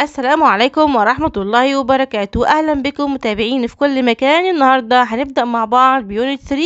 السلام عليكم ورحمة الله وبركاته أهلا بكم متابعين في كل مكان النهاردة هنبدأ مع بعض بيونت 3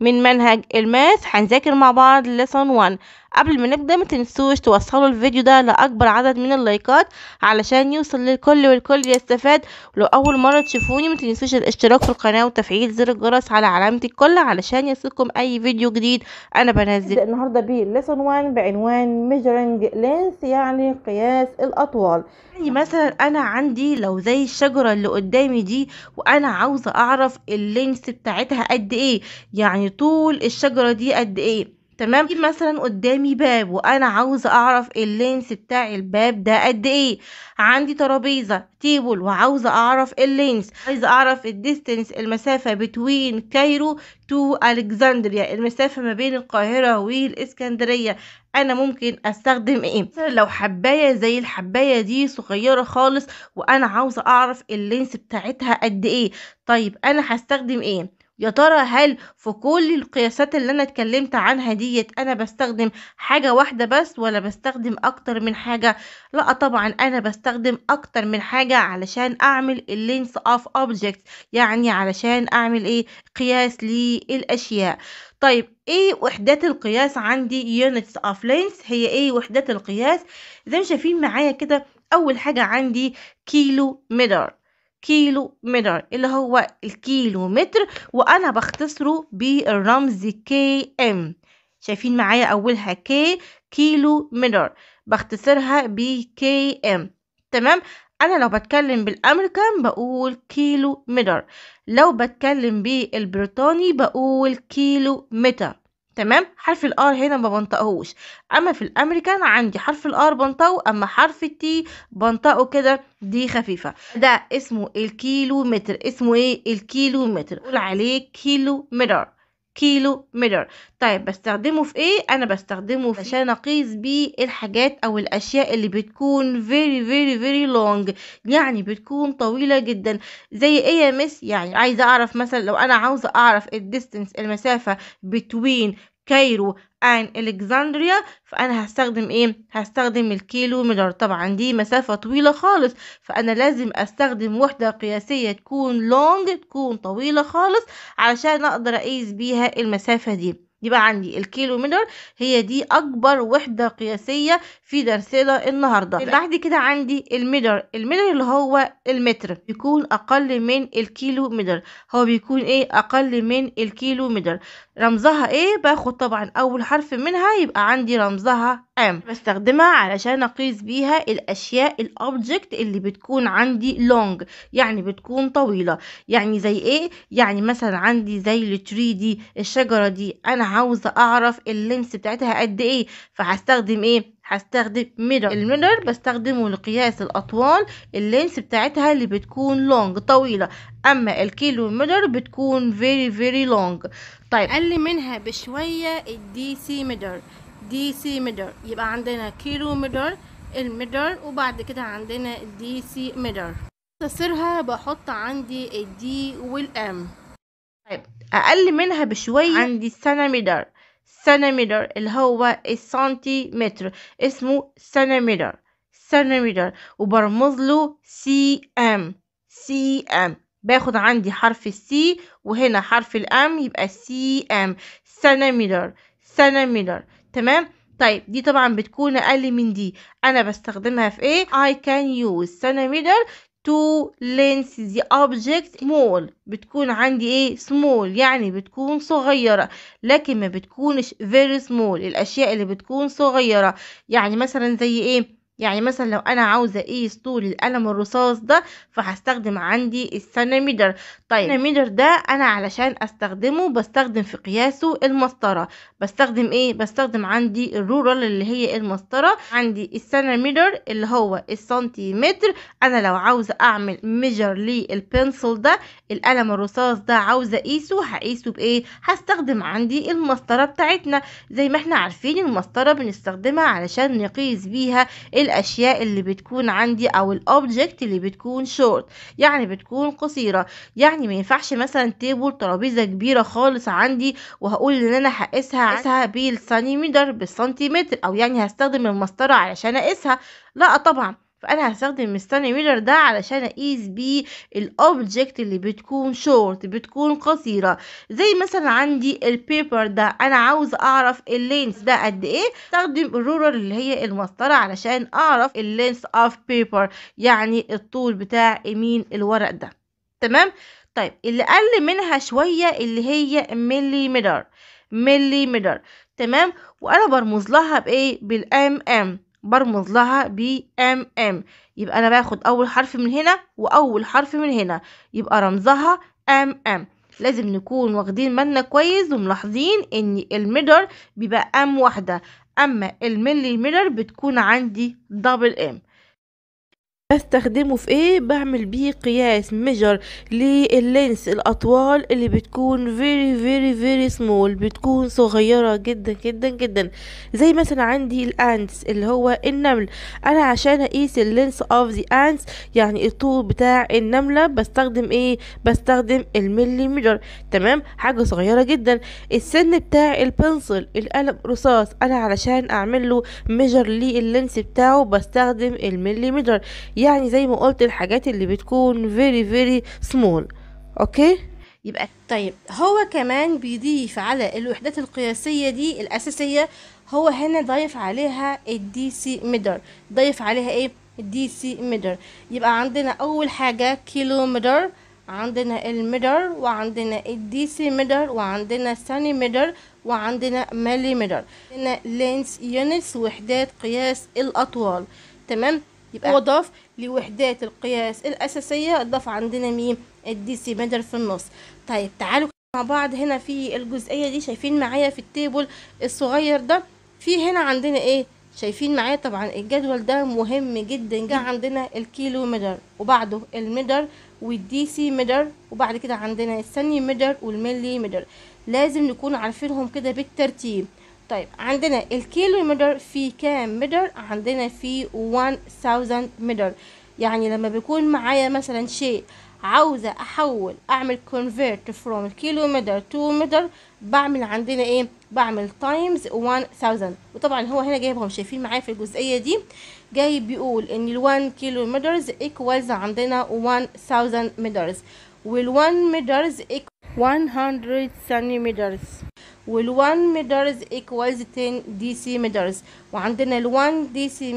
من منهج الماث هنذاكر مع بعض لسن 1 قبل ما نبدأ ما تنسوش توصلوا الفيديو ده لأكبر عدد من اللايكات علشان يوصل للكل والكل يستفاد ولو أول مرة تشوفوني ما تنسوش الاشتراك في القناة وتفعيل زر الجرس على علامة الكل علشان يصلكم أي فيديو جديد أنا بنزل النهاردة بيه لسن 1 بعنوان measuring length يعني قياس الأطوال يعني مثلا انا عندي لو زي الشجرة اللي قدامي دي وانا عاوزة اعرف اللينس بتاعتها قد ايه يعني طول الشجرة دي قد ايه تمام مثلا قدامي باب وانا عاوزه اعرف اللينس بتاع الباب ده قد ايه عندي ترابيزه تيبل وعاوزه اعرف اللينس عايزه اعرف الديستنس المسافه بتوين كايرو تو الكسندريا المسافه ما بين القاهره والاسكندريه انا ممكن استخدم ايه مثلا لو حبايه زي الحبايه دي صغيره خالص وانا عاوزه اعرف اللينس بتاعتها قد ايه طيب انا هستخدم ايه يا ترى هل في كل القياسات اللي انا اتكلمت عنها ديت انا بستخدم حاجة واحدة بس ولا بستخدم اكتر من حاجة لا طبعا انا بستخدم اكتر من حاجة علشان اعمل اللينس اوف اوبجكت يعني علشان اعمل ايه قياس للاشياء طيب ايه وحدات القياس عندي units of length هي ايه وحدات القياس زي ما شايفين معايا كده اول حاجة عندي كيلو متر كيلو متر اللي هو الكيلو متر وانا بختصره بالرمز كي ام شايفين معايا اولها كي كيلو متر بختصرها بكي ام تمام انا لو بتكلم بالامريكان بقول كيلو متر لو بتكلم بالبريطاني بقول كيلو متر تمام حرف الار هنا ما بنطقهوش اما في الامريكان عندي حرف الار بنطقه اما حرف التي بنطقه كده دي خفيفه ده اسمه الكيلو متر اسمه ايه الكيلو متر قول عليه كيلو متر كيلو متر طيب بستخدمه في ايه انا بستخدمه في عشان اقيس بيه الحاجات او الاشياء اللي بتكون فيري فيري فيري لونج يعني بتكون طويله جدا زي ايه يا مس يعني عايزه اعرف مثلا لو انا عاوزه اعرف الديستنس المسافه بتوين كايرو عن الكسندريا فانا هستخدم ايه هستخدم الكيلو متر طبعا دي مسافة طويلة خالص فانا لازم استخدم وحدة قياسية تكون لونج تكون طويلة خالص علشان اقدر اقيس بيها المسافة دي يبقى عندي الكيلو متر هي دي اكبر وحده قياسيه في درسنا النهارده بعد كده عندي المتر المتر اللي هو المتر بيكون اقل من الكيلو متر هو بيكون ايه اقل من الكيلو متر رمزها ايه باخد طبعا اول حرف منها يبقى عندي رمزها am بستخدمها علشان اقيس بيها الاشياء الاوبجكت اللي بتكون عندي لونج يعني بتكون طويلة يعني زي ايه يعني مثلا عندي زي التري دي الشجرة دي انا عاوزة اعرف اللينس بتاعتها قد ايه فهستخدم ايه هستخدم ميرور الميرور بستخدمه لقياس الاطوال اللينس بتاعتها اللي بتكون لونج طويله اما الكيلو ميرور بتكون فيري فيري لونج طيب اقل منها بشويه الدي سي ميرور دي سي ميدر يبقى عندنا كيلو ميدر الميدر وبعد كده عندنا دي سي ميدر تصيرها بحط عندي الدي والام طيب اقل منها بشويه عندي سنتيمتر سنتيمتر اللي هو السنتيمتر اسمه سنتيمتر سنتيمتر وبرمز له سي ام سي ام باخد عندي حرف السي وهنا حرف الام يبقى سي ام سنتيمتر سنتيمتر تمام طيب دي طبعا بتكون اقل من دي انا بستخدمها في ايه I can use centimeter to length the object small بتكون عندي ايه small يعني بتكون صغيرة لكن ما بتكونش very small الاشياء اللي بتكون صغيرة يعني مثلا زي ايه يعني مثلا لو انا عاوزة اقيس طول القلم الرصاص ده فهستخدم عندي السنتيمتر طيب الميجر ده انا علشان استخدمه بستخدم في قياسه المسطره بستخدم ايه بستخدم عندي الرورال اللي هي المسطره عندي السنتيمتر اللي هو السنتيمتر انا لو عاوزه اعمل ميجر للبنسل ده القلم الرصاص ده عاوزه اقيسه هقيسه بايه هستخدم عندي المسطره بتاعتنا زي ما احنا عارفين المسطره بنستخدمها علشان نقيس بيها الاشياء اللي بتكون عندي او الاوبجكت اللي بتكون شورت يعني بتكون قصيره يعني يعني ما ينفعش مثلا تيبل ترابيزه كبيره خالص عندي وهقول ان انا هقيسها أيوة. هقيسها بالسنتيمتر بالسنتيمتر او يعني هستخدم المسطره علشان اقيسها لا طبعا فانا هستخدم السنتيمتر ده علشان اقيس بيه الاوبجكت اللي بتكون شورت بتكون قصيره زي مثلا عندي البيبر ده انا عاوز اعرف اللينس ده قد ايه استخدم الرولر اللي هي المسطره علشان اعرف اللينس اوف بيبر يعني الطول بتاع يمين الورق ده تمام طيب اللي قل منها شوية اللي هي ملي متر ملي متر تمام وانا برمز لها بايه بالام ام برمز لها بأم ام ام يبقى انا باخد اول حرف من هنا واول حرف من هنا يبقى رمزها ام ام لازم نكون واخدين بالنا كويس وملاحظين ان الميدر بيبقى ام واحده اما الملي ميرر بتكون عندي دبل ام بستخدمه في ايه بعمل بيه قياس ميجر لللينس الاطوال اللي بتكون فيري فيري فيري سمول بتكون صغيرة جدا جدا جدا زي مثلا عندي الانتس اللي هو النمل انا عشان اقيس اللينس اوف ذا انتس يعني الطول بتاع النملة بستخدم ايه بستخدم المليمتر تمام حاجة صغيرة جدا السن بتاع البنسل القلم رصاص انا علشان اعمل له ميجر لللينس بتاعه بستخدم المليمتر يعني زي ما قلت الحاجات اللي بتكون فيري فيري سمول اوكي يبقى طيب هو كمان بيضيف على الوحدات القياسيه دي الاساسيه هو هنا ضايف عليها الدي سي ميدر ضايف عليها ايه الدي سي ميدر يبقى عندنا اول حاجه كيلو ميدر عندنا الميدر وعندنا الدي سي ميدر وعندنا سنتي ميدر وعندنا ملي ميدر عندنا لينس يونس وحدات قياس الاطوال تمام يبقى وضاف لوحدات القياس الأساسية ضاف عندنا مين الدي سي متر في النص طيب تعالوا مع بعض هنا في الجزئية دي شايفين معايا في التيبل الصغير ده في هنا عندنا ايه شايفين معايا طبعا الجدول ده مهم جدا جه عندنا الكيلو متر وبعده المتر والدي سي متر وبعد كده عندنا السني متر والملي متر لازم نكون عارفينهم كده بالترتيب طيب عندنا الكيلو متر في كام متر عندنا في 1000 متر يعني لما بيكون معايا مثلا شيء عاوزة احول اعمل convert from متر to متر بعمل عندنا ايه بعمل تايمز 1000 وطبعا هو هنا جايبهم شايفين معايا في الجزئية دي جاي بيقول ان ال 1 kilometers ايكوالز عندنا 1000 مترز وال 1 مترز ايكوالز 100 سنتيمترز وال1 مترز ايكوالز 10 دي سي مترز وعندنا ال1 دي سي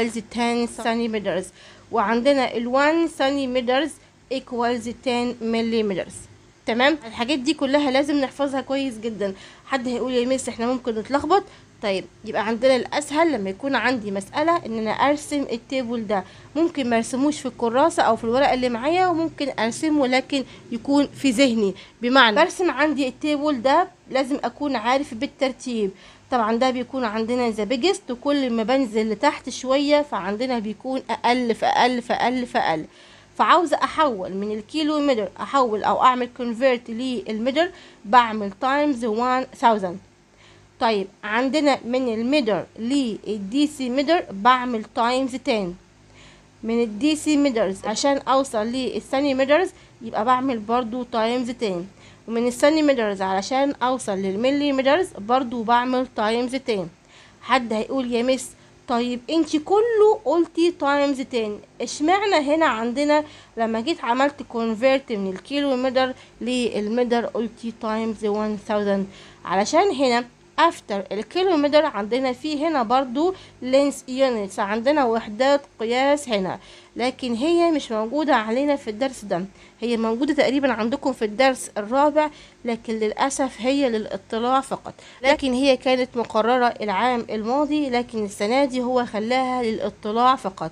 ايكوالز 10 سنتيمترز وعندنا ال1 سنتيمترز ايكوالز 10 millimeters تمام الحاجات دي كلها لازم نحفظها كويس جدا حد هيقول يا ميس احنا ممكن نتلخبط طيب يبقى عندنا الاسهل لما يكون عندي مساله ان انا ارسم التيبل ده ممكن ما ارسموش في الكراسه او في الورقه اللي معايا وممكن ارسمه لكن يكون في ذهني بمعنى برسم عندي التيبل ده لازم اكون عارف بالترتيب طبعا ده بيكون عندنا ذا بيجست وكل ما بنزل لتحت شويه فعندنا بيكون اقل فاقل فاقل فاقل فعاوزه احول من الكيلو متر احول او اعمل كونفيرت للمتر بعمل تايمز 1000 طيب عندنا من الميدر للدي سي ميدر بعمل تايمز 10 من الدي سي ميدرز عشان اوصل للثاني ميدرز يبقى بعمل برضو تايمز 10 ومن الثاني ميدرز علشان اوصل للملي ميدرز برضو بعمل تايمز 10 حد هيقول يا مس طيب انت كله قلتي تايمز 10 اشمعنى هنا عندنا لما جيت عملت كونفيرت من الكيلو ميدر للميدر قلتي تايمز 1000 علشان هنا افتر الكيلومتر عندنا فيه هنا برضو لينس يونتس عندنا وحدات قياس هنا لكن هي مش موجودة علينا في الدرس ده هي موجودة تقريبا عندكم في الدرس الرابع لكن للأسف هي للاطلاع فقط لكن هي كانت مقررة العام الماضي لكن السنة دي هو خلاها للاطلاع فقط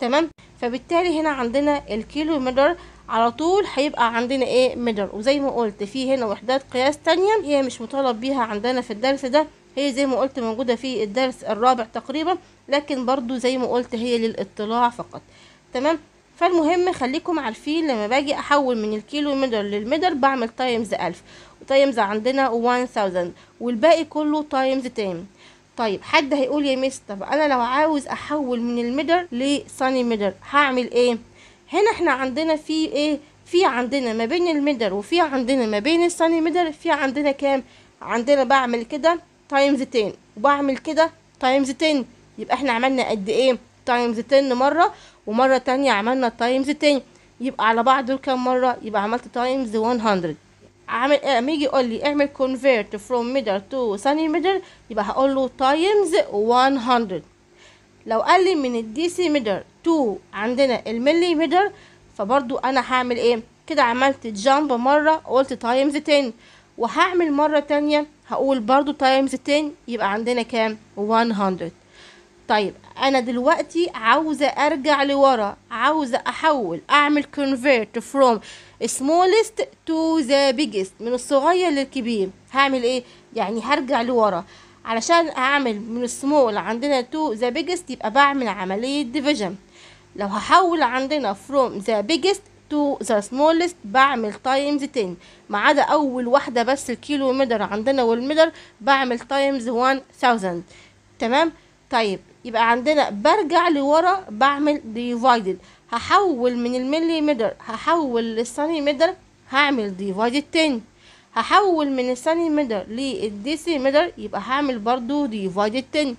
تمام فبالتالي هنا عندنا الكيلومتر على طول هيبقى عندنا ايه ميدر وزي ما قلت في هنا وحدات قياس تانية هي مش مطالب بيها عندنا في الدرس ده هي زي ما قلت موجودة في الدرس الرابع تقريبا لكن برضو زي ما قلت هي للاطلاع فقط تمام فالمهم خليكم عارفين لما باجي احول من الكيلو ميدر للميدر بعمل تايمز الف وتايمز عندنا 1000 والباقي كله تايمز تايم طيب حد هيقول يا ميس طب انا لو عاوز احول من الميدر لساني ميدر هعمل ايه هنا احنا عندنا في ايه في عندنا ما بين الميدل وفي عندنا ما بين الثاني ميدل في عندنا كام عندنا بعمل كده تايمز 10 وبعمل كده تايمز 10 يبقى احنا عملنا قد ايه تايمز 10 مره ومره تانية عملنا تايمز 10 يبقى على بعض دول كام مره يبقى عملت تايمز 100 عامل لما يجي يقول لي اعمل convert from middle to ثاني middle يبقى هقول له تايمز 100 لو قال لي من الدي سي middle 2 عندنا الملي متر فبرضو انا هعمل ايه كده عملت جامب مرة قلت تايمز 10 وهعمل مرة تانية هقول برضو تايمز 10 يبقى عندنا كام 100 طيب انا دلوقتي عاوزة ارجع لورا عاوزة احول اعمل convert from smallest to the biggest من الصغير للكبير هعمل ايه يعني هرجع لورا علشان اعمل من السمول عندنا to the biggest يبقى بعمل عملية division لو هحول عندنا from the biggest to the smallest بعمل times 10 ما عدا أول واحدة بس الكيلو متر عندنا والمتر بعمل times 1000 تمام طيب يبقى عندنا برجع لورا بعمل divided هحول من المليمتر هحول للسنتيمتر هعمل divided 10 هحول من السنتيمتر للديسيمتر يبقى هعمل برضو divided 10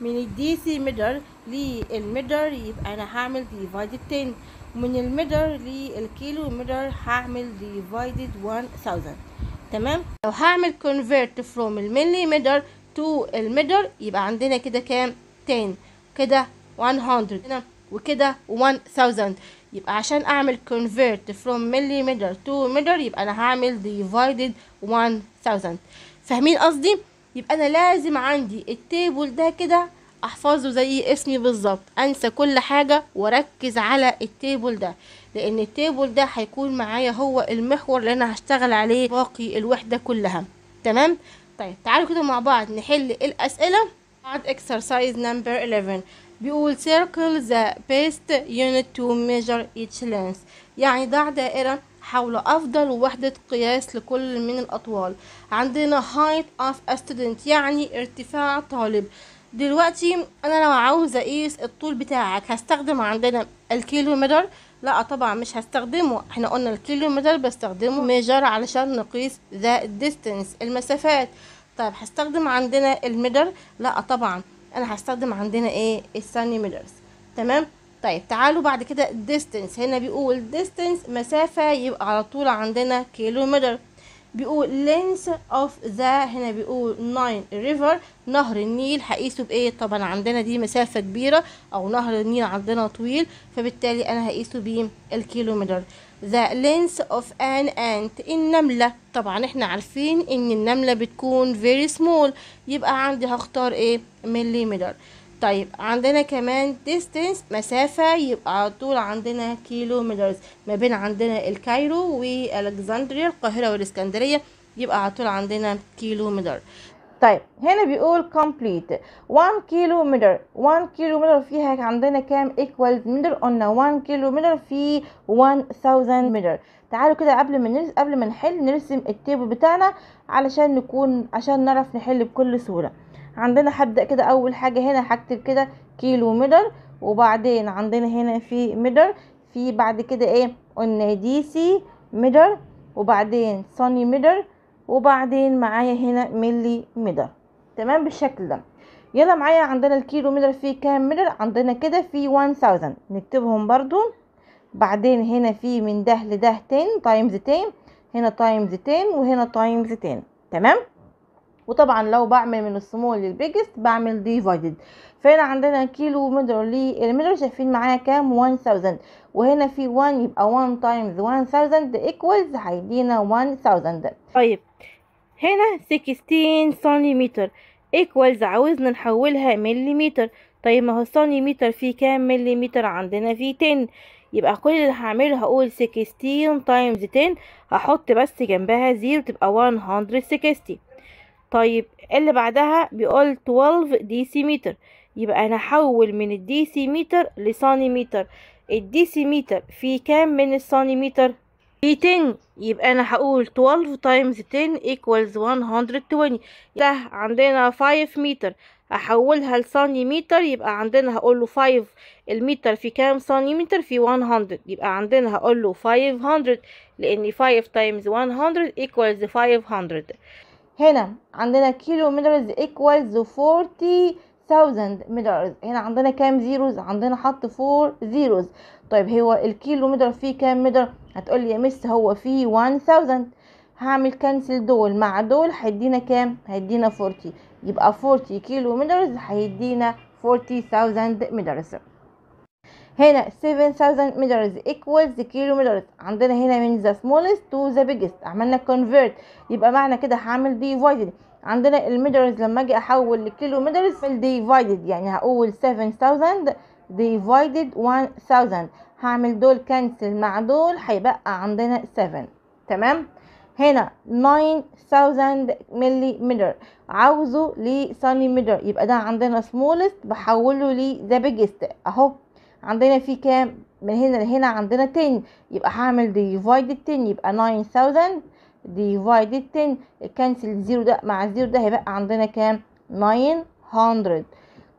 من الديسيمتر للمتر يبقى انا هعمل ديفايدد 10 من المتر للكيلو متر هعمل ديفايدد 1000 تمام لو هعمل كونفرت فروم الملي المليمتر تو المتر يبقى عندنا كده كام 10 كده 100 وكده 1000 يبقى عشان اعمل كونفرت فروم ملي millimeter تو meter يبقى انا هعمل ديفايدد 1000 فاهمين قصدي يبقى انا لازم عندي التيبل ده كده احفظه زي اسمي بالظبط انسى كل حاجه واركز على التيبل ده لان التيبل ده هيكون معايا هو المحور اللي انا هشتغل عليه باقي الوحده كلها تمام طيب تعالوا كده مع بعض نحل الاسئله بعد exercise number 11 بيقول circle the best unit to measure each length يعني ضع دائرة حول أفضل وحدة قياس لكل من الأطوال عندنا height of a student يعني ارتفاع طالب دلوقتي انا لو عاوزه اقيس الطول بتاعك هستخدم عندنا الكيلومتر لا طبعا مش هستخدمه احنا قلنا الكيلومتر بستخدمه ميجر علشان نقيس ذا ديستنس المسافات طيب هستخدم عندنا المتر لا طبعا انا هستخدم عندنا ايه السنتيمترز تمام طيب تعالوا بعد كده ديستنس هنا بيقول ديستنس مسافة يبقى على طول عندنا كيلومتر بيقول لينس اوف ذا هنا بيقول ناين ريفر نهر النيل هقيسه بايه طبعا عندنا دي مسافة كبيرة او نهر النيل عندنا طويل فبالتالي انا هقيسه بالكيلومتر ذا لينس اوف ان انت النملة طبعا احنا عارفين ان النملة بتكون فيري سمول يبقى عندي هختار ايه مليمتر طيب عندنا كمان ديستنس مسافة يبقى على طول عندنا كيلو مترز ما بين عندنا الكايرو والكسندريا القاهرة والاسكندرية يبقى على طول عندنا كيلو متر طيب هنا بيقول complete 1 كيلو متر 1 كيلو متر فيها عندنا كام equals متر قلنا 1 كيلو متر في 1000 متر تعالوا كده قبل ما نرسم قبل ما نحل نرسم التيبل بتاعنا علشان نكون عشان نعرف نحل بكل سهوله عندنا هبدأ كده أول حاجة هنا هكتب كده كيلو متر وبعدين عندنا هنا في متر في بعد كده ايه قلنا دي سي متر وبعدين سنتي متر وبعدين معايا هنا ملي متر تمام بالشكل ده يلا معايا عندنا الكيلو متر في كام متر عندنا كده في 1000 نكتبهم برضو بعدين هنا في من ده لده 10 تايمز 10 هنا تايمز 10 وهنا تايمز 10 تمام وطبعا لو بعمل من السمول للبيجست بعمل ديفايدد فهنا عندنا كيلو مدر للمدر شايفين معايا كام 1000 وهنا في 1 يبقى 1 تايمز 1000 ايكوالز هيدينا 1000 طيب هنا 16 سنتيمتر ايكوالز عاوزنا نحولها مليمتر طيب ما هو السنتيمتر فيه كام مليمتر عندنا فيه 10 يبقى كل اللي هعمله هقول 16 تايمز 10 هحط بس جنبها زيرو تبقى 160 طيب اللي بعدها بيقول 12 ديسيمتر يبقى انا حول من الديسيمتر لسانيمتر الديسيمتر في كام من السانيمتر في 10 يبقى انا هقول 12 تايمز 10 ايكوالز 120 ده عندنا 5 متر احولها لسانيمتر يبقى عندنا هقول له 5 المتر في كام سانيمتر في 100 يبقى عندنا هقول له 500 لان 5 تايمز 100 ايكوالز 500 هنا عندنا كيلو مترز ايكوالز 40000 ميدالز هنا عندنا كام زيروز عندنا حط فور زيروز طيب هو الكيلو ميدال فيه كام هتقول لي يا مس هو فيه 1000 هعمل كنسل دول مع دول هيدينا كام هيدينا 40 يبقى 40 كيلو ميدالز هيدينا 40000 ميدالز هنا 7000 meters equals كيلو meters عندنا هنا من the smallest to the biggest عملنا convert يبقى معنى كده هعمل divided عندنا الميترز لما اجي احول لكيلو مترز divided يعني هقول 7000 divided 1000 هعمل دول كنسل مع دول هيبقى عندنا 7 تمام هنا 9000 ملي متر عاوزه لسنتيمتر يبقى ده عندنا smallest بحوله لذا biggest اهو عندنا في كام من هنا لهنا عندنا 10 يبقى هعمل ديفايد 10 يبقى 9000 ديفايد 10 الكنسل الزيرو ده مع الزيرو ده هيبقى عندنا كام 900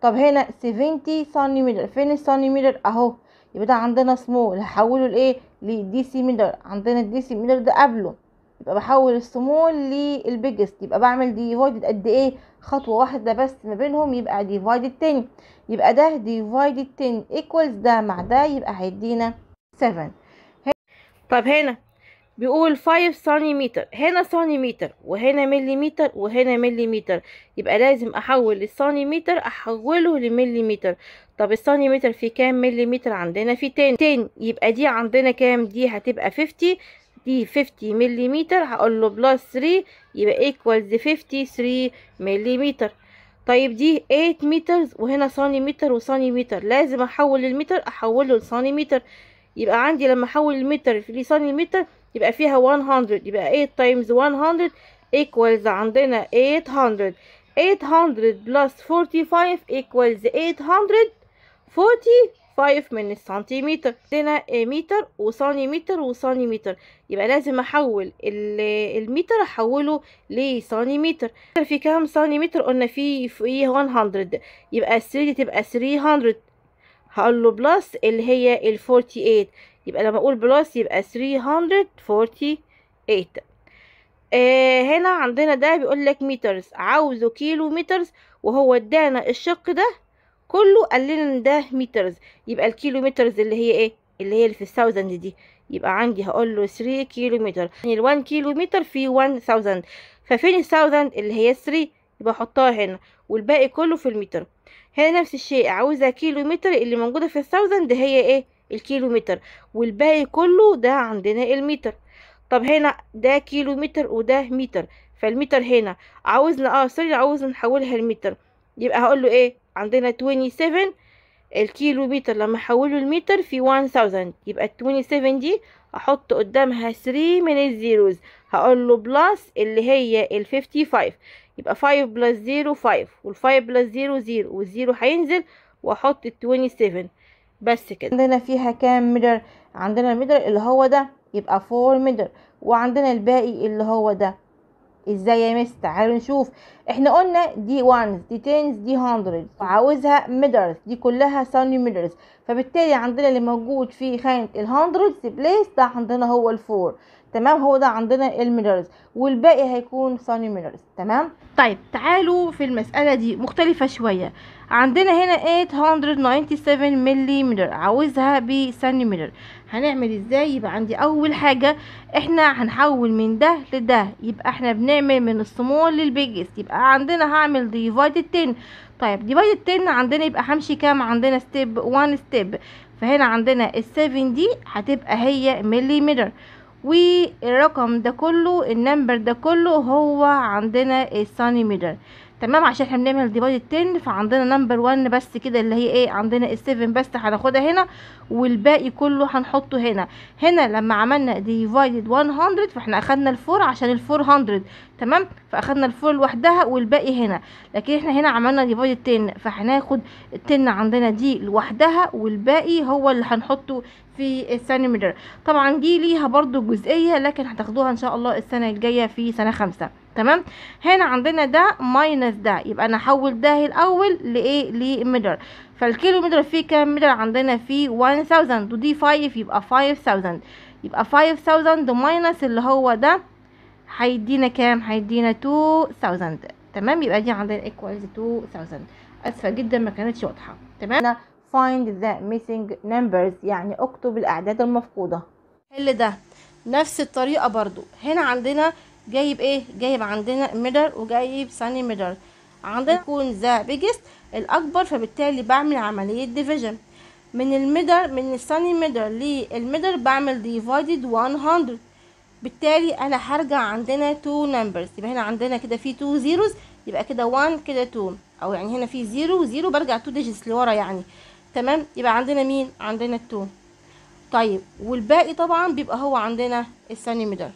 طب هنا 70 سنتيمتر فين السنتيمتر اهو يبقى ده عندنا سمول هحوله لايه لديسيمتر عندنا الديسيمتر ده قبله يبقى بحول السمول للبيجست يبقى بعمل ديفايدد قد ايه خطوه واحده بس ما بينهم يبقى ديفايدد 10 يبقى ده ديفايدد 10 ايكوالز ده مع ده يبقى هيدينا 7 طب هنا بيقول 5 سنتيمتر هنا سنتيمتر وهنا مليمتر وهنا مليمتر يبقى لازم احول السنتيمتر احوله لمليمتر طب السنتيمتر في كام مليمتر عندنا في 10 10 يبقى دي عندنا كام دي هتبقى 50 دي 50 ملم هقول له بلس 3 يبقى ايكوالز 53 ملم طيب دي 8 متر وهنا سنتيمتر وسنتيمتر لازم احول المتر احوله لسنتيمتر يبقى عندي لما احول المتر لسنتيمتر يبقى فيها 100 يبقى 8 تايمز 100 ايكوالز عندنا 800 800 بلس 45 ايكوالز 840 5 من السنتيمتر عندنا متر وسنتيمتر وسنتيمتر يبقى لازم احول المتر احوله لسنتيمتر في كام سنتيمتر قلنا في في 100 يبقى 3 دي تبقى 300 هقول له بلس اللي هي ال 48 يبقى لما اقول بلس يبقى 348 آه هنا عندنا ده بيقول لك مترز عاوزه كيلو مترز وهو ادانا الشق ده كله قال لنا ان ده مترز يبقى الكيلو مترز اللي هي ايه اللي هي اللي في الثاوزند دي يبقى عندي هقول له 3 كيلو متر يعني ال1 كيلو متر في 1000 ففين الثاوزند اللي هي 3 يبقى احطها هنا والباقي كله في المتر هنا نفس الشيء عاوزه كيلو متر اللي موجوده في الثاوزند هي ايه الكيلو متر والباقي كله ده عندنا المتر طب هنا ده كيلو متر وده متر فالمتر هنا عاوزنا اه سوري عاوز نحولها لمتر يبقى هقول له ايه عندنا 27 الكيلو متر لما احوله المتر في 1000 يبقى 27 دي احط قدامها 3 من الزيروز هقول له بلس اللي هي ال 55 يبقى 5 بلس 0 5 وال5 بلس 0 0 والزيرو هينزل واحط ال 27 بس كده عندنا فيها كام متر عندنا المتر اللي هو ده يبقى 4 متر وعندنا الباقي اللي هو ده ازاي يا مس تعالوا نشوف احنا قلنا دي وانز دي تنز دي هاندرد وعاوزها ميدرز دي كلها سني ميدرز فبالتالي عندنا اللي موجود في خانة الهاندرد بليس ده عندنا هو الفور تمام هو ده عندنا الميررز والباقي هيكون صاني ميررز تمام طيب تعالوا في المسألة دي مختلفة شوية عندنا هنا 897 ملي ميرر عاوزها بساني ميرر هنعمل ازاي يبقى عندي اول حاجة احنا هنحول من ده لده يبقى احنا بنعمل من السمول للبيجست يبقى عندنا هعمل ديفايدد 10 طيب ديفايدد 10 عندنا يبقى همشي كام عندنا ستيب 1 ستيب فهنا عندنا ال 7 دي هتبقى هي ملي ميرر والرقم ده كله النمبر ده كله هو عندنا السنتيمتر تمام عشان احنا بنعمل ديفايد 10 فعندنا نمبر 1 بس كده اللي هي ايه عندنا ال7 بس هناخدها هنا والباقي كله هنحطه هنا هنا لما عملنا ديفايد 100 فاحنا اخدنا ال4 عشان ال400 تمام فاخدنا الفول لوحدها والباقي هنا لكن احنا هنا عملنا ديفايد التن فهناخد التن عندنا دي لوحدها والباقي هو اللي هنحطه في السنتيمتر طبعا دي ليها برضو جزئيه لكن هتاخدوها ان شاء الله السنه الجايه في سنه خمسة تمام هنا عندنا ده ماينس ده يبقى انا هحول ده الاول لايه لمتر فالكيلو متر فيه كام متر عندنا فيه 1000 ودي 5 يبقى 5000 يبقى 5000 ماينس اللي هو ده هيدينا كام هيدينا 2000 تمام يبقى دي عندنا equals 2000 اسفه جدا ما كانتش واضحه تمام find the missing numbers يعني اكتب الاعداد المفقوده حل إيه ده نفس الطريقه برضو هنا عندنا جايب ايه جايب عندنا ميدر وجايب ساني ميدر عندنا يكون ذا بيجست الاكبر فبالتالي بعمل عمليه ديفيجن من الميدر من الساني ميدر للميدر بعمل ديفايدد 100 بالتالي انا هرجع عندنا تو نمبرز يبقى هنا عندنا كده في تو زيروز يبقى كده 1 كده 2 او يعني هنا في 0 و0 برجع تو ديجيتس لورا يعني تمام يبقى عندنا مين عندنا التو طيب والباقي طبعا بيبقى هو عندنا السنتيمتر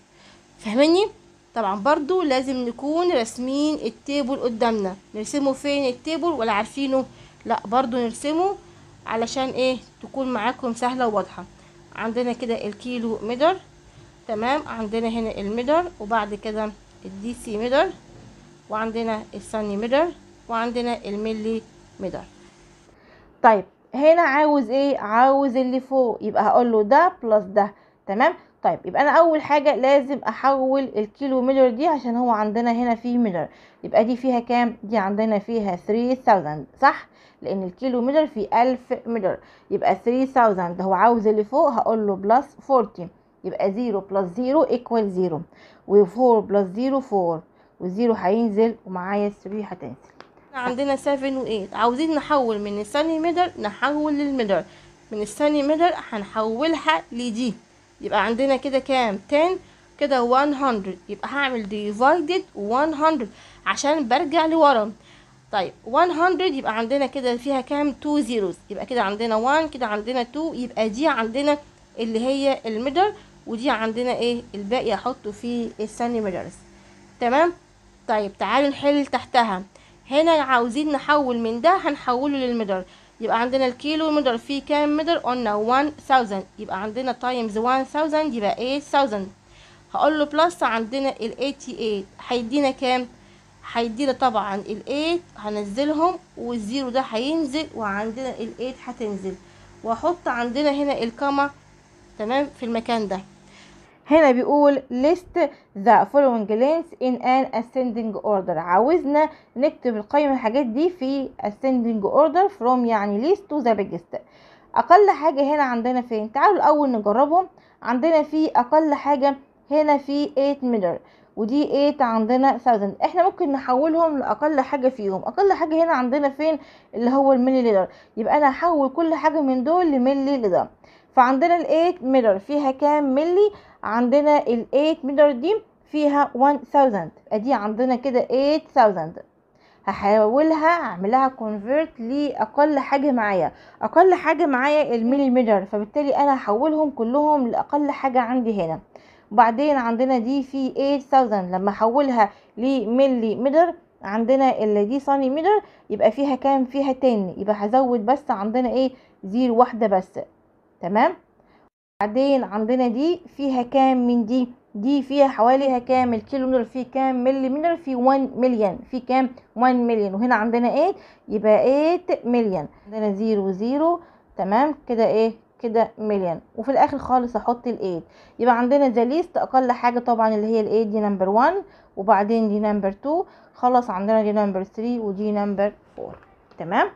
فاهماني طبعا برضو لازم نكون راسمين التيبل قدامنا نرسمه فين التيبل ولا عارفينه لا برضو نرسمه علشان ايه تكون معاكم سهله وواضحه عندنا كده الكيلو متر تمام عندنا هنا الميدر وبعد كده الدي سي ميدر وعندنا السني ميدر وعندنا الملي ميدر طيب هنا عاوز ايه عاوز اللي فوق يبقى هقول له ده بلس ده تمام طيب يبقى انا اول حاجه لازم احول الكيلو ميلر دي عشان هو عندنا هنا فيه ميلر يبقى دي فيها كام دي عندنا فيها 3000 صح لان الكيلو ميدر فيه 1000 ميدر يبقى 3000 هو عاوز اللي فوق هقول له بلس 40 يبقى 0 بلس 0 ايكوال 0 و4 بلس 0 4 والزيرو هينزل ومعايا 3 هتنزل عندنا 7 و8 عاوزين نحول من السني ميدل نحول للميدل من السني ميدل هنحولها لدي يبقى عندنا كده كام 10 كده 100 يبقى هعمل ديفايدد 100 عشان برجع لورا طيب 100 يبقى عندنا كده فيها كام 2 زيروز يبقى كده عندنا 1 كده عندنا 2 يبقى دي عندنا اللي هي الميدل ودي عندنا ايه الباقي احطه في الثاني ميررز تمام طيب تعالوا نحل تحتها هنا عاوزين نحول من ده هنحوله للمدر يبقى عندنا الكيلو مدر فيه كام مدر قلنا 1000 يبقى عندنا تايمز 1000 يبقى 8000 إيه؟ هقول له بلس عندنا ال 88 هيدينا كام هيدينا طبعا ال 8 هنزلهم والزيرو ده هينزل وعندنا ال 8 هتنزل واحط عندنا هنا الكاما تمام في المكان ده هنا بيقول list the following links in an ascending order عاوزنا نكتب القيمة الحاجات دي في ascending order from يعني list to the biggest أقل حاجة هنا عندنا فين تعالوا الأول نجربهم عندنا في أقل حاجة هنا في 8 ميلر ودي 8 عندنا 1000 احنا ممكن نحولهم لاقل حاجه فيهم اقل حاجه هنا عندنا فين اللي هو الملي ليتر يبقى انا هحول كل حاجه من دول لملي ليتر فعندنا ال 8 ميلر فيها كام ملي عندنا ال 8 ميلر دي فيها 1000 ادي عندنا كده 8000 هحاولها اعملها كونفيرت لاقل حاجه معايا اقل حاجه معايا الملي ميجر فبالتالي انا هحولهم كلهم لاقل حاجه عندي هنا وبعدين عندنا دي في 8000 لما احولها لملي ميجر عندنا اللي دي سنتي ميجر يبقى فيها كام فيها 10 يبقى هزود بس عندنا ايه زيرو واحده بس تمام بعدين عندنا دي فيها كام من دي دي فيها حوالي كام الكيلو مينرال فيه كام ملي مينرال في 1 مليون في كام 1 مليون وهنا عندنا 8 ايه؟ يبقى 8 مليون عندنا 0 0 تمام كده ايه كده مليون وفي الاخر خالص احط الايد يبقى عندنا ذا ليست اقل حاجه طبعا اللي هي الايد دي نمبر 1 وبعدين دي نمبر 2 خلاص عندنا دي نمبر 3 ودي نمبر 4 تمام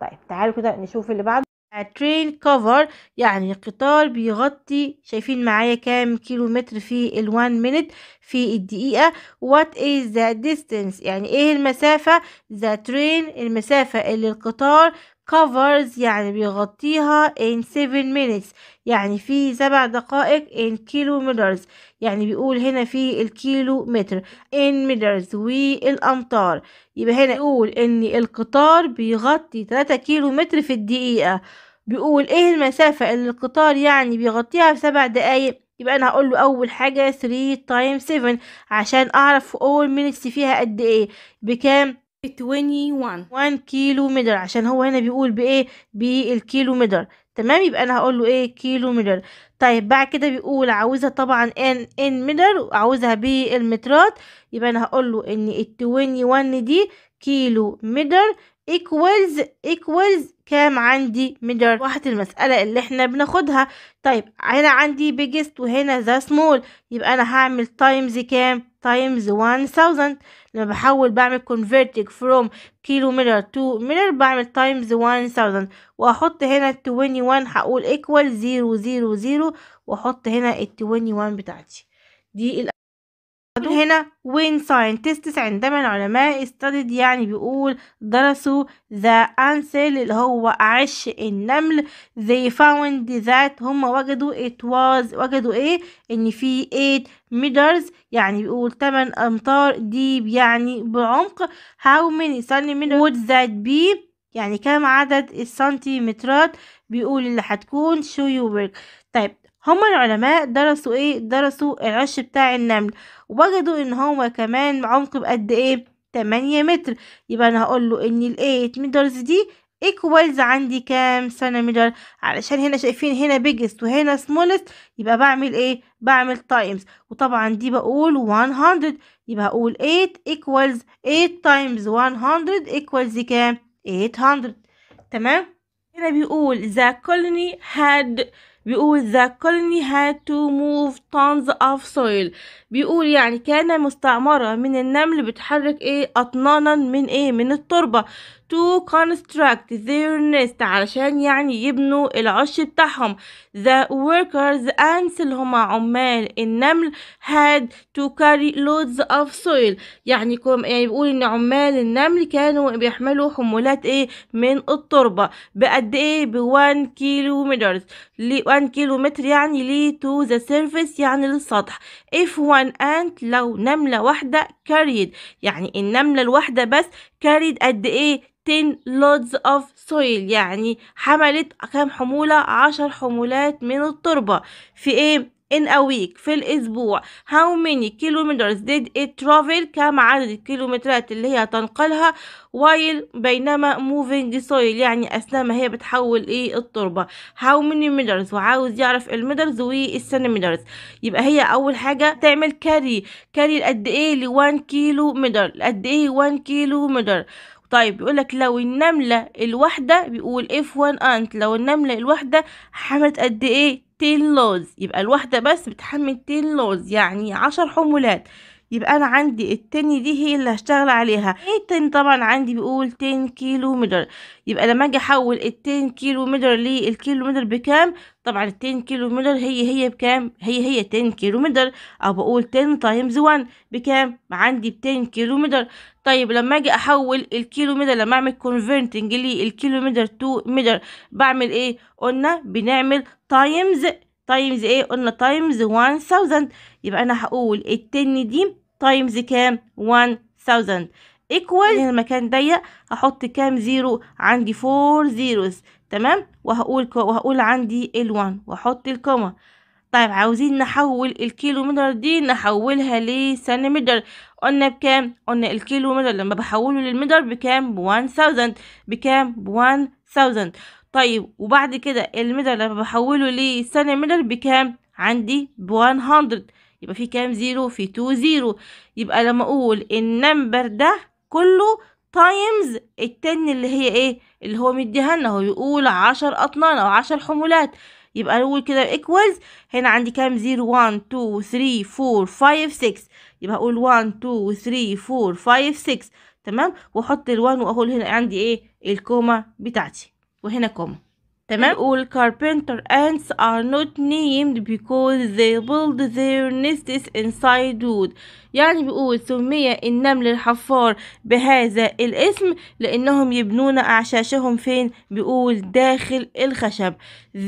طيب تعالوا كده نشوف اللي بعده train cover يعني قطار بيغطي شايفين معايا كام كيلو متر في one minute في الدقيقة what is the distance يعني ايه المسافة the train المسافة اللي القطار covers يعني بيغطيها in seven minutes يعني في سبع دقائق in kilometers يعني بيقول هنا في الكيلو متر in meters والأمتار يبقى هنا يقول إن القطار بيغطي 3 كيلو متر في الدقيقة بيقول ايه المسافة اللي القطار يعني بيغطيها في سبع دقايق يبقى انا هقول له اول حاجة 3 تايم 7 عشان اعرف في اول مينتس فيها قد ايه بكام 21 1 كيلو متر عشان هو هنا بيقول بايه بالكيلو متر تمام يبقى انا هقول له ايه كيلو متر طيب بعد كده بيقول عاوزها طبعا ان ان متر وعاوزها بالمترات يبقى انا هقول له ان ال 21 دي كيلو متر equals equals كام عندي ميدر واحد المسألة اللي احنا بناخدها طيب هنا عندي biggest وهنا the small يبقى انا هعمل times كام times 1000 لما بحول بعمل converting from كيلو ميجر to ميجر بعمل times 1000 واحط هنا 21 هقول equal 000 واحط هنا 21 بتاعتي دي هنا when scientists عندما العلماء studied يعني بيقول درسوا the ansel اللي هو عش النمل they found that هم وجدوا it was وجدوا ايه ان في 8 meters يعني بيقول 8 امتار deep يعني بعمق how many centimeters would that be يعني كم عدد السنتيمترات بيقول اللي هتكون show you work طيب هما العلماء درسوا ايه درسوا العش بتاع النمل وجدوا ان هو كمان عمق بقد ايه 8 متر يبقى انا هقول له ان ال 8 مترز دي ايكوالز عندي كام سنتيمتر علشان هنا شايفين هنا بيجست وهنا سمولست يبقى بعمل ايه بعمل تايمز وطبعا دي بقول 100 يبقى هقول 8 ايكوالز 8 تايمز 100 ايكوالز كام 800 تمام هنا بيقول the colony had بيقول the colony had to move tons of soil بيقول يعني كان مستعمرة من النمل بتحرك ايه أطنانا من ايه من التربة to construct their nest علشان يعني يبنوا العش بتاعهم the workers ants اللي هما عمال النمل had to carry loads of soil يعني كم يعني بيقول ان عمال النمل كانوا بيحملوا حمولات ايه من التربة بقد ايه ب 1 كيلو متر 1 كيلو متر يعني ل to the surface يعني للسطح if one ant لو نملة واحدة carried يعني النملة الواحدة بس carried قد ايه 10 loads of soil يعني حملت كام حمولة عشر حمولات من التربة في ايه in a week في الأسبوع how many kilometers did it travel كم عدد الكيلومترات اللي هي تنقلها while بينما moving soil يعني أثناء ما هي بتحول إيه التربة how many meters وعاوز يعرف المترز والسنتيمترز يبقى هي أول حاجة تعمل كاري كاري قد إيه ل 1 كيلو متر قد إيه 1 كيلو متر طيب بيقولك لو النملة الواحدة بيقول f 1 أنت لو النملة الواحدة حملت قد ايه 10 لوز يبقى الواحدة بس بتحمل 10 لوز يعني 10 حمولات يبقى انا عندي التن دي هي اللي هشتغل عليها ايه التاني طبعا عندي بيقول 10 كيلو متر يبقى لما اجي احول ال 10 كيلو متر للكيلو متر بكام طبعا ال 10 كيلو متر هي هي بكام هي هي 10 كيلو متر او بقول 10 تايمز 1 بكام عندي ب 10 كيلو متر طيب لما اجي احول الكيلو متر لما اعمل كونفرتنج للكيلو متر تو متر بعمل ايه قلنا بنعمل تايمز تايمز ايه قلنا تايمز 1000 يبقى انا هقول التن دي تايمز كام 1000 ايكوال هنا المكان ضيق هحط كام زيرو عندي فور زيروز تمام وهقول وهقول عندي ال1 واحط الكوما طيب عاوزين نحول الكيلومتر دي نحولها لسنتيمتر قلنا بكام قلنا الكيلومتر لما بحوله للمتر بكام ب 1000 بكام ب 1000 طيب وبعد كده المتر لما بحوله لسنتيمتر بكام عندي ب 100 يبقى في كام زيرو في تو زيرو يبقى لما اقول النمبر ده كله تايمز التن اللي هي ايه اللي هو مديها لنا هو بيقول عشر اطنان او عشر حمولات يبقى نقول كده ايكوالز هنا عندي كام زيرو 1 2 3 4 5 6 يبقى اقول 1 2 3 4 5 6 تمام واحط ال1 واقول هنا عندي ايه الكومه بتاعتي وهنا كومه تمام all carpenter ants are not named because they build their nests inside wood يعني بيقول سمي النمل الحفار بهذا الاسم لأنهم يبنون أعشاشهم فين بيقول داخل الخشب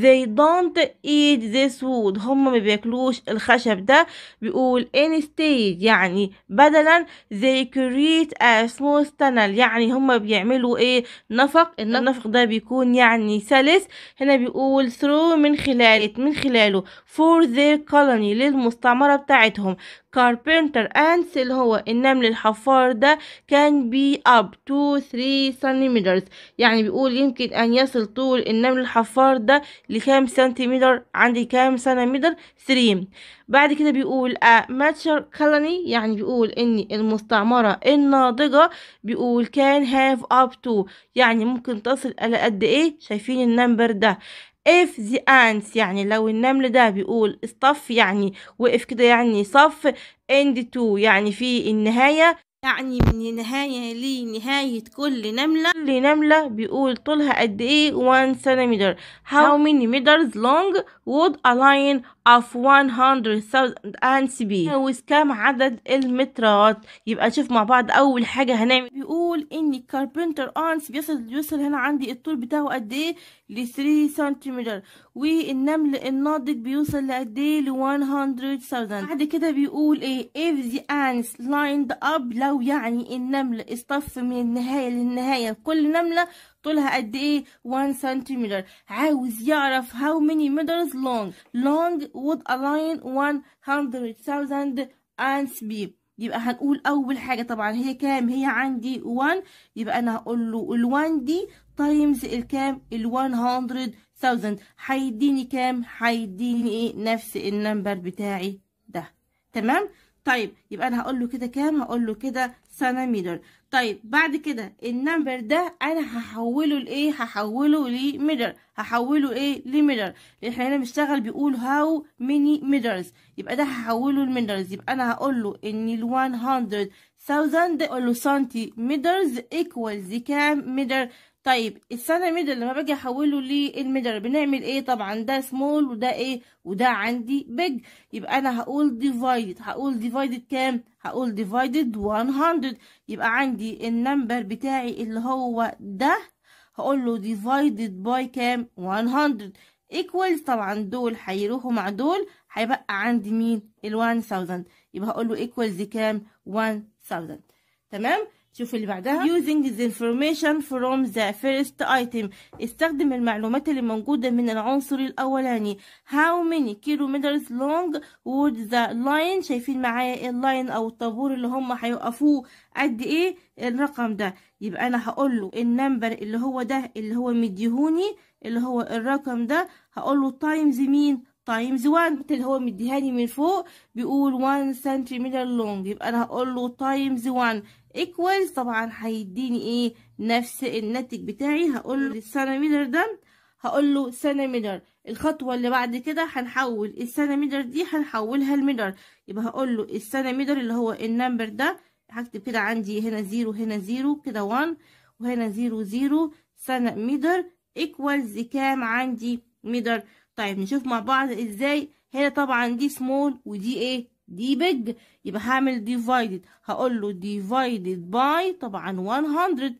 they don't eat this wood هم ما بياكلوش الخشب ده بيقول instead يعني بدلا they create a small tunnel يعني هم بيعملوا ايه نفق النفق ده بيكون يعني سلس هنا بيقول through من خلال من خلاله for their colony للمستعمرة بتاعتهم carpenter أنسل هو النمل الحفار ده كان بي أب تو ثري سنتيمتر يعني بيقول يمكن أن يصل طول النمل الحفار ده لكام سنتيمتر عندي كام سنتيمتر ثري بعد كده بيقول ا ماتشر colony يعني بيقول إن المستعمرة الناضجة بيقول كان هاف أب تو يعني ممكن تصل على قد إيه شايفين النمبر ده if the ants يعني لو النمل ده بيقول stop يعني وقف كده يعني صف end to يعني في النهاية يعني من نهاية لنهاية كل نملة كل نملة بيقول طولها قد ايه 1 centimeter how many meters long would a lion of 100,000 ANSB وكام عدد المترات يبقى نشوف مع بعض أول حاجة هنعمل بيقول إن الكاربنتر أنس بيصل يوصل هنا عندي الطول بتاعه قد إيه ل 3 سنتيمتر والنمل الناضج بيوصل لقد إيه ل 100,000 بعد كده بيقول إيه if the ants lined up لو يعني النمل اصطف من النهاية للنهاية كل نملة طولها قد ايه 1 سنتيمتر عاوز يعرف how many meters long long would align 100,000 ants be يبقى هنقول اول حاجه طبعا هي كام هي عندي 1 يبقى انا هقول له ال1 دي تايمز الكام ال100000 هيديني كام هيديني ايه نفس النمبر بتاعي ده تمام طيب يبقى انا هقول له كده كام هقول له كده سنتيمتر طيب بعد كده النمبر ده انا هحوله لايه هحوله لميدر هحوله ايه لان احنا هنا بنشتغل بيقول هاو ميني ميدرز يبقى ده هحوله لميدرز يبقى انا هقول له ان ال 100000 اقول له سنتي ميجرز ايكوالز كام ميدر طيب السنتيمتر لما باجي احوله للميدر بنعمل ايه طبعا ده سمول وده ايه وده عندي بيج يبقى انا هقول ديفايدد هقول ديفايدد كام هقول divided 100 يبقى عندي النمبر بتاعي اللي هو ده هقول له divided by كام 100 equals طبعا دول هيروحوا مع دول هيبقى عندي مين ال 1000 يبقى هقول له equals كام 1000 تمام شوف اللي بعدها using the information from the first item استخدم المعلومات اللي موجودة من العنصر الأولاني how many kilometers long would the line شايفين معايا اللاين أو الطابور اللي هم هيوقفوه قد إيه الرقم ده يبقى أنا هقول له النمبر اللي هو ده اللي هو مديهوني اللي هو الرقم ده هقول له تايمز مين طيب زوان بالتالي هو مديهاني من فوق بيقول 1 سنتيمتر لونج يبقى انا هقول له تايمز 1 ايكوالز طبعا هيديني ايه نفس الناتج بتاعي هقول له السنتيمتر ده هقول له سنتيمتر الخطوه اللي بعد كده هنحول السنتيمتر دي هنحولها لمتر يبقى هقول له السنتيمتر اللي هو النمبر ده هكتب كده عندي هنا زيرو هنا زيرو كده 1 وهنا زيرو زيرو سنتيمتر ايكوالز كام عندي متر طيب نشوف مع بعض ازاي هنا طبعا دي سمول ودي ايه دي بيج يبقى هعمل ديفايدد هقول له ديفايدد باي طبعا 100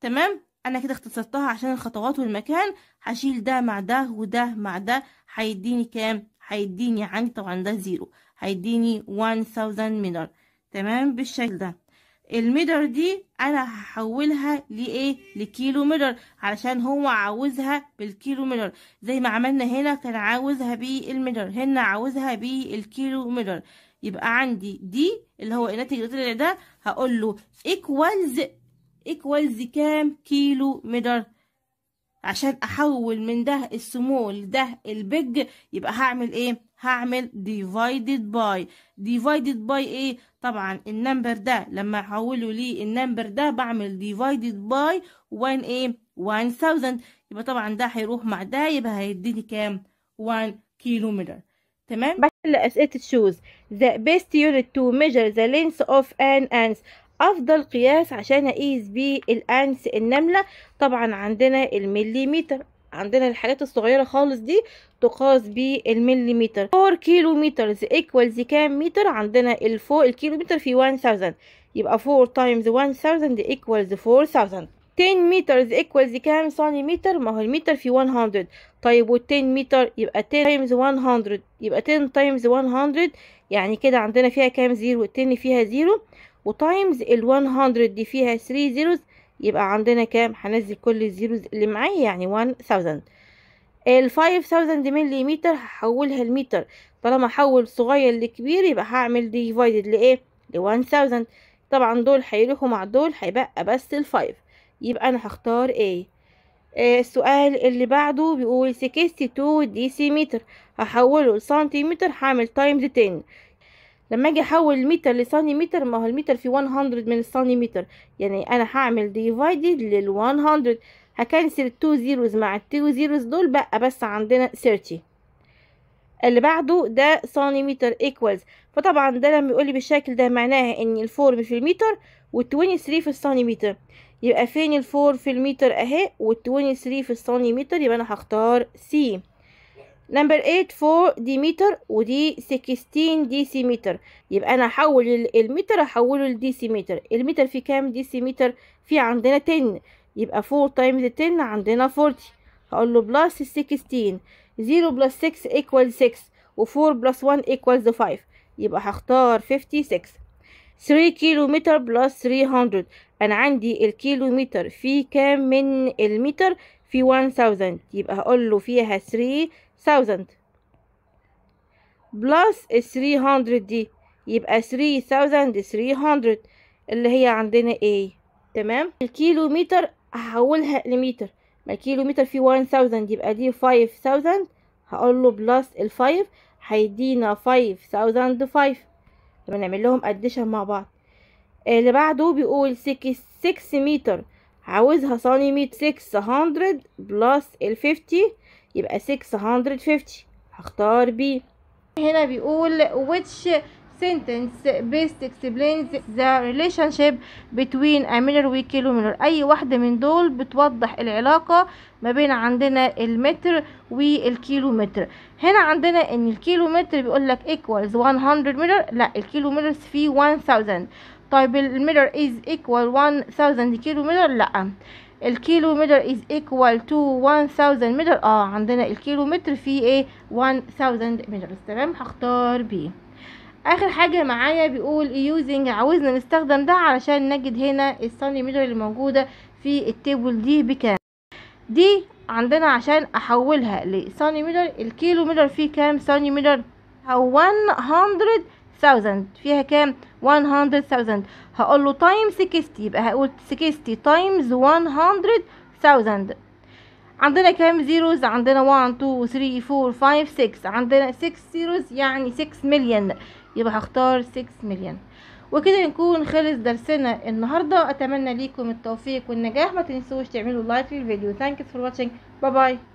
تمام انا كده اختصرتها عشان الخطوات والمكان هشيل ده مع ده وده مع ده هيديني كام هيديني عندي طبعا ده زيرو هيديني 1000 ميلر تمام بالشكل ده المدر دي انا هحولها لايه لكيلو متر علشان هو عاوزها بالكيلو متر زي ما عملنا هنا كان عاوزها بالمتر هنا عاوزها بالكيلو متر يبقى عندي دي اللي هو الناتج اللي ده هقول له ايكوالز ايكوالز كام كيلو متر عشان احول من ده السمول ده البيج يبقى هعمل ايه هعمل divided by divided by ايه طبعا النمبر ده لما احوله النمبر ده بعمل divided by 1 ايه 1000 يبقى طبعا ده هيروح مع ده يبقى هيديني كام 1 كيلومتر تمام بحل اسئله الشوز the best unit to measure the length of an ants افضل قياس عشان اقيس بيه الانس النمله طبعا عندنا المليمتر عندنا الحاجات الصغيره خالص دي تقاس بالمليمتر 4 كيلو مترز ايكوالز كام متر عندنا الفوق الكيلو متر في 1000 يبقى 4 تايمز 1000 ايكوالز 4000 10 مترز ايكوالز كام سنتيمتر ما هو المتر في 100 طيب وال10 متر يبقى 10 تايمز 100 يبقى 10 تايمز 100 يعني كده عندنا فيها كام زيرو وال 10 فيها زيرو وتايمز ال100 دي فيها 3 زيروز يبقى عندنا كام هنزل كل الزيروز اللي معايا يعني 1000 ال 5000 ملي متر هحولها لمتر طالما هحول صغير لكبير يبقى هعمل ديفايدد لايه ل 1000 إيه؟ طبعا دول هيروحوا مع دول هيبقى بس ال 5 يبقى انا هختار ايه السؤال اللي بعده بيقول 62 ديسيمتر هحوله لسنتيمتر هعمل تايمز 10 لما اجي احول المتر لسنتيمتر ما هو المتر في 100 من السنتيمتر يعني انا هعمل ديفايدد لل 100 هكنسل التو زيروز مع التو زيروز دول بقى بس عندنا 30 اللي بعده ده سنتيمتر ايكوالز فطبعا ده لما يقول لي بالشكل ده معناها ان ال 4 في المتر وال23 في السنتيمتر يبقى فين ال 4 في المتر اهي وال23 في السنتيمتر يبقى انا هختار سي نمبر 8 4 دي متر ودي 16 دي سي متر يبقى انا هحول المتر احوله لديسيمتر المتر في كام ديسيمتر في عندنا 10 يبقى 4 تايمز 10 عندنا 40 هقول له بلس 16 0 بلس 6 ايكوال 6 و4 بلس 1 ايكوالز 5 يبقى هختار 56 3 كيلو متر بلس 300 انا عندي الكيلو متر في كام من المتر في 1000 يبقى هقول له فيها 3 thousand بلس ال 300 دي يبقى 3300 اللي هي عندنا A تمام الكيلو متر هحولها لمتر ما الكيلو متر فيه 1000 يبقى دي 5000 هقول له بلس هيدينا 5 هيدينا 5005 لما نعمل لهم اديشن مع بعض اللي بعده بيقول 6 6 متر عاوزها سنتيمتر 600 بلس ال 50 يبقى 650 هختار بي هنا بيقول which sentence best explains the relationship between a minor وكيلومتر اي واحدة من دول بتوضح العلاقة ما بين عندنا المتر والكيلومتر هنا عندنا ان الكيلومتر بيقول لك equals 100 متر لا الكيلومتر فيه 1000 طيب الميرور is equal 1000 كيلومتر لا الكيلو متر is equal to 1000 متر اه عندنا الكيلو متر فيه ايه 1000 متر تمام هختار بي اخر حاجة معايا بيقول using عاوزنا نستخدم ده علشان نجد هنا متر اللي موجودة في التيبل دي بكام دي عندنا عشان احولها متر الكيلو متر فيه كام سنتيمتر او 100 thousand فيها كام 100000 هقول له تايم 60 يبقى هقول 60 تايمز 100000 عندنا كام زيروز عندنا 1 2 3 4 5 6 عندنا 6 زيروز يعني 6 مليون يبقى هختار 6 مليون وكده نكون خلص درسنا النهارده اتمنى ليكم التوفيق والنجاح ما تنسوش تعملوا لايك للفيديو ثانكس فور واتشينج باي باي